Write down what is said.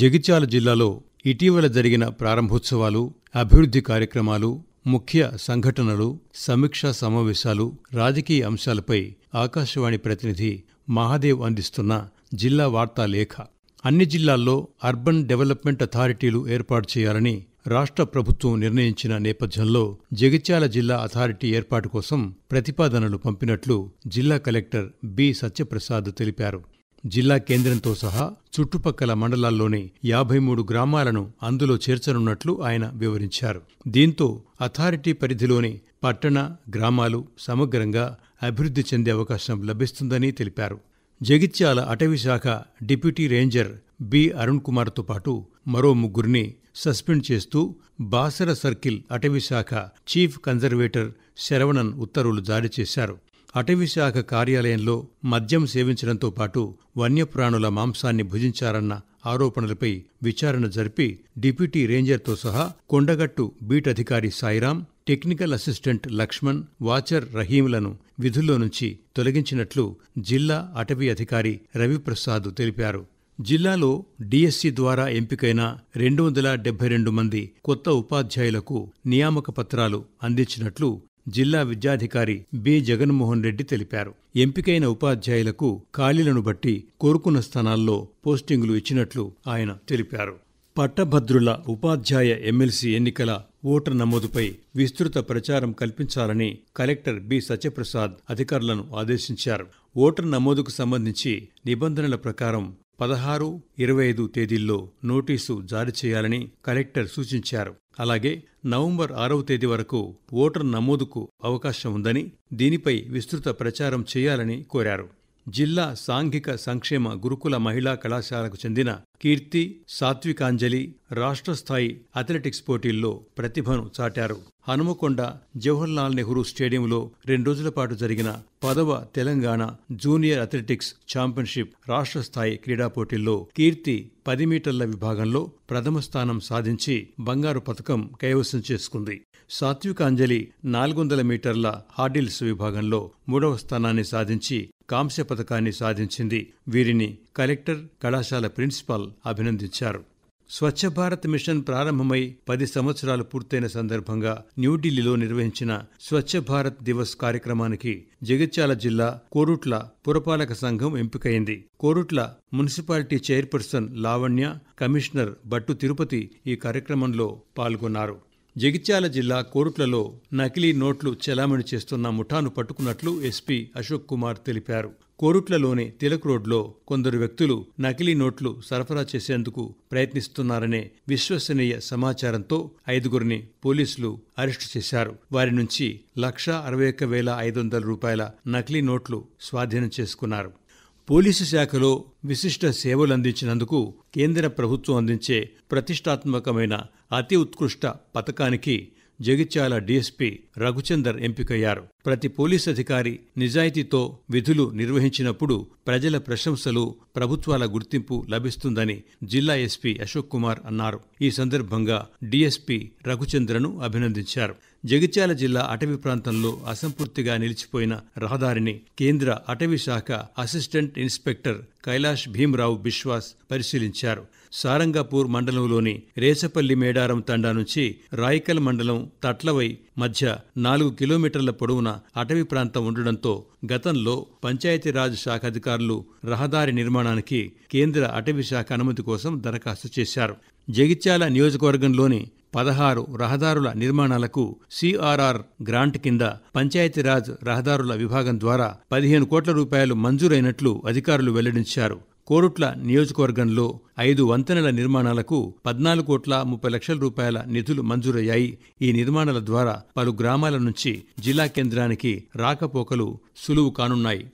జగిత్యాల జిల్లాలో ఇటీవల జరిగిన ప్రారంభోత్సవాలు అభివృద్ధి కార్యక్రమాలు ముఖ్య సంఘటనలు సమీక్షా సమావేశాలు రాజకీయ అంశాలపై ఆకాశవాణి ప్రతినిధి మహాదేవ్ అందిస్తున్న జిల్లా వార్తాలేఖ లేఖ అన్ని జిల్లాల్లో అర్బన్ డెవలప్మెంట్ అథారిటీలు ఏర్పాటు చేయాలని రాష్ట్ర ప్రభుత్వం నిర్ణయించిన నేపథ్యంలో జగిత్యాల జిల్లా అథారిటీ ఏర్పాటు కోసం ప్రతిపాదనలు పంపినట్లు జిల్లా కలెక్టర్ బి సత్యప్రసాద్ తెలిపారు జిల్లా కేంద్రంతో సహా చుట్టుపక్కల మండలాల్లోని యాభై మూడు గ్రామాలను అందులో చేర్చనున్నట్లు ఆయన వివరించారు దీంతో అథారిటీ పరిధిలోని పట్టణ గ్రామాలు సమగ్రంగా అభివృద్ధి చెందే అవకాశం లభిస్తుందని తెలిపారు జగిత్యాల అటవీశాఖ డిప్యూటీ రేంజర్ బి అరుణ్ కుమార్తో పాటు మరో ముగ్గురిని సస్పెండ్ చేస్తూ బాసర సర్కిల్ అటవీశాఖ చీఫ్ కన్జర్వేటర్ శరవణన్ ఉత్తర్వులు జారీ చేశారు అటవీశాఖ కార్యాలయంలో మద్యం సేవించడంతో పాటు వన్యప్రాణుల మాంసాన్ని భుజించారన్న ఆరోపణలపై విచారణ జరిపి డిప్యూటీ రేంజర్తో సహా కొండగట్టు బీట్ అధికారి Sairam technical assistant Laxman watcher రహీంలను విధుల్లో నుంచి తొలగించినట్లు జిల్లా అటవీ అధికారి రవిప్రసాద్ తెలిపారు జిల్లాలో డిఎస్సి ద్వారా ఎంపికైన రెండు వందల డెబ్బై రెండు మంది కొత్త ఉపాధ్యాయులకు నియామక పత్రాలు అందించినట్లు జిల్లా విద్యాధికారి బి జగన్మోహన్ రెడ్డి తెలిపారు ఎంపికైన ఉపాధ్యాయులకు ఖాళీలను బట్టి కోరుకున్న స్థానాల్లో పోస్టింగులు ఇచ్చినట్లు ఆయన తెలిపారు పట్టభద్రుల ఉపాధ్యాయ ఎమ్మెల్సీ ఎన్నికల ఓటర్ నమోదుపై విస్తృత ప్రచారం కల్పించాలని కలెక్టర్ బి సత్యప్రసాద్ అధికారులను ఆదేశించారు ఓటర్ నమోదుకు సంబంధించి నిబంధనల ప్రకారం పదహారు ఇరవై ఐదు తేదీల్లో నోటీసు జారీ చేయాలని కలెక్టర్ సూచించారు అలాగే నవంబర్ ఆరవ తేదీ వరకు ఓటర్ నమోదుకు అవకాశం ఉందని దీనిపై విస్తృత ప్రచారం చేయాలని కోరారు జిల్లా సాంఘిక సంక్షేమ గురుకుల మహిళా కళాశాలకు చెందిన కీర్తి సాత్వికాంజలి రాష్ట్ర స్థాయి అథ్లెటిక్స్ పోటీల్లో ప్రతిభను చాటారు హనుమకొండ జవహర్లాల్ నెహ్రూ స్టేడియంలో రెండు రోజుల పాటు జరిగిన పదవ తెలంగాణ జూనియర్ అథ్లెటిక్స్ ఛాంపియన్షిప్ రాష్ట్ర స్థాయి క్రీడా పోటీల్లో కీర్తి పది మీటర్ల విభాగంలో ప్రథమ స్థానం సాధించి బంగారు పథకం కైవసం చేసుకుంది సాత్వికాంజలి నాలుగు వందల మీటర్ల హార్డిల్స్ విభాగంలో మూడవ స్థానాన్ని సాధించి కాంస్య పథకాన్ని సాధించింది వీరిని కలెక్టర్ కళాశాల ప్రిన్సిపాల్ అభినందించారు స్వచ్ఛ భారత్ మిషన్ ప్రారంభమై పది సంవత్సరాలు పూర్తయిన సందర్భంగా న్యూఢిల్లీలో నిర్వహించిన స్వచ్ఛ భారత్ దివస్ కార్యక్రమానికి జగిత్యాల జిల్లా కోరుట్ల పురపాలక సంఘం ఎంపికైంది Korutla municipality chairperson Lavanya commissioner Battu Tirupati ఈ కార్యక్రమంలో పాల్గొన్నారు జగిత్యాల జిల్లా కోరుట్లలో నకిలీ నోట్లు చెలామణి చేస్తున్న ముఠాను పట్టుకున్నట్లు ఎస్పీ అశోక్ కుమార్ తెలిపారు కోరుట్లలోని తిలక్ రోడ్లో కొందరు వ్యక్తులు నకిలీ నోట్లు సరఫరా చేసేందుకు ప్రయత్నిస్తున్నారనే విశ్వసనీయ సమాచారంతో ఐదుగురిని పోలీసులు అరెస్టు చేశారు వారి నుంచి లక్ష అరవై ఒక్క వేల ఐదు వందల రూపాయల నకిలీ నోట్లు స్వాధీనం చేసుకున్నారు పోలీసు శాఖలో విశిష్ట సేవలు అందించినందుకు కేంద్ర ప్రభుత్వం అందించే ప్రతిష్టాత్మకమైన అతి ఉత్కృష్ట పథకానికి జగిత్యాల డిఎస్పీ రఘుచందర్ ఎంపికయ్యారు ప్రతి పోలీస్ అధికారి నిజాయితీతో విధులు నిర్వహించినప్పుడు ప్రజల ప్రశంసలు ప్రభుత్వాల గుర్తింపు లభిస్తుందని జిల్లా ఎస్పీ అశోక్ కుమార్ అన్నారు ఈ సందర్భంగా డిఎస్పీ రఘుచంద్రను అభినందించారు జగిత్యాల జిల్లా అటవీ ప్రాంతంలో అసంపూర్తిగా నిలిచిపోయిన రహదారిని కేంద్ర అటవీ శాఖ అసిస్టెంట్ ఇన్స్పెక్టర్ కైలాష్ భీమరావు బిశ్వాస్ పరిశీలించారు సారంగపూర్ మండలంలోని రేసపల్లి మేడారం తండా నుంచి రాయికల్ మండలం తట్లవై మధ్య నాలుగు కిలోమీటర్ల పొడవున అటవీ ప్రాంతం ఉండడంతో గతంలో పంచాయతీరాజ్ శాఖ అధికారులు రహదారి నిర్మాణానికి కేంద్ర అటవీ శాఖ అనుమతి కోసం దరఖాస్తు చేశారు జగిత్యాల నియోజకవర్గంలోని పదహారు రహదారుల నిర్మాణాలకు సిఆర్ఆర్ గ్రాంట్ కింద పంచాయతీరాజ్ రహదారుల విభాగం ద్వారా పదిహేను కోట్ల రూపాయలు మంజూరైనట్లు అధికారులు వెల్లడించారు కోరుట్ల నియోజకవర్గంలో ఐదు వంతెనల నిర్మాణాలకు పద్నాలుగు కోట్ల ముప్పై లక్షల రూపాయల నిధులు మంజూరయ్యాయి ఈ నిర్మాణాల ద్వారా పలు గ్రామాల నుంచి జిల్లా కేంద్రానికి రాకపోకలు సులువు కానున్నాయి